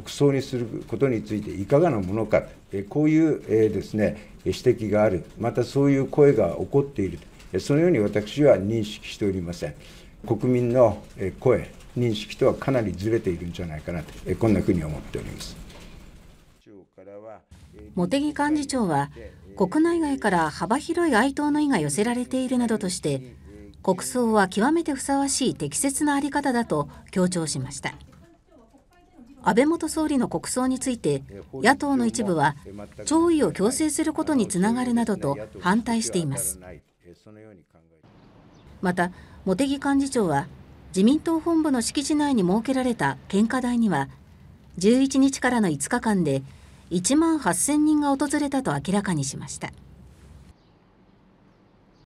国葬にすることについていかがなものか、こういうですね指摘がある、またそういう声が起こっている、そのように私は認識しておりません。国民の声、認識とはかなりずれているんじゃないかなと、こんなふうに思っております。茂木幹事長は国内外から幅広い哀悼の意が寄せられているなどとして国葬は極めてふさわしい適切な在り方だと強調しました。安倍元総理の国葬について野党の一部は弔意を強制することにつながるなどと反対していますまた茂木幹事長は自民党本部の敷地内に設けられた献花台には11日からの5日間で1万8000人が訪れたと明らかにしました。